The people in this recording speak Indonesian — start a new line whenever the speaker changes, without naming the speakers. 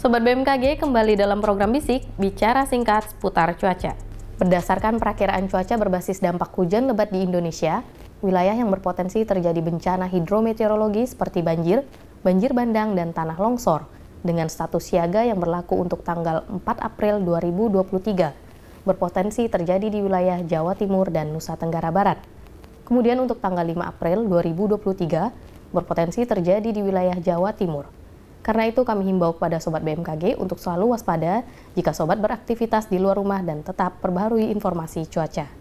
Sobat BMKG kembali dalam program Bisik, bicara singkat seputar cuaca. Berdasarkan perakiraan cuaca berbasis dampak hujan lebat di Indonesia, wilayah yang berpotensi terjadi bencana hidrometeorologi seperti banjir, banjir bandang, dan tanah longsor dengan status siaga yang berlaku untuk tanggal 4 April 2023 berpotensi terjadi di wilayah Jawa Timur dan Nusa Tenggara Barat. Kemudian untuk tanggal 5 April 2023 berpotensi terjadi di wilayah Jawa Timur, karena itu kami himbau kepada Sobat BMKG untuk selalu waspada jika Sobat beraktivitas di luar rumah dan tetap perbarui informasi cuaca.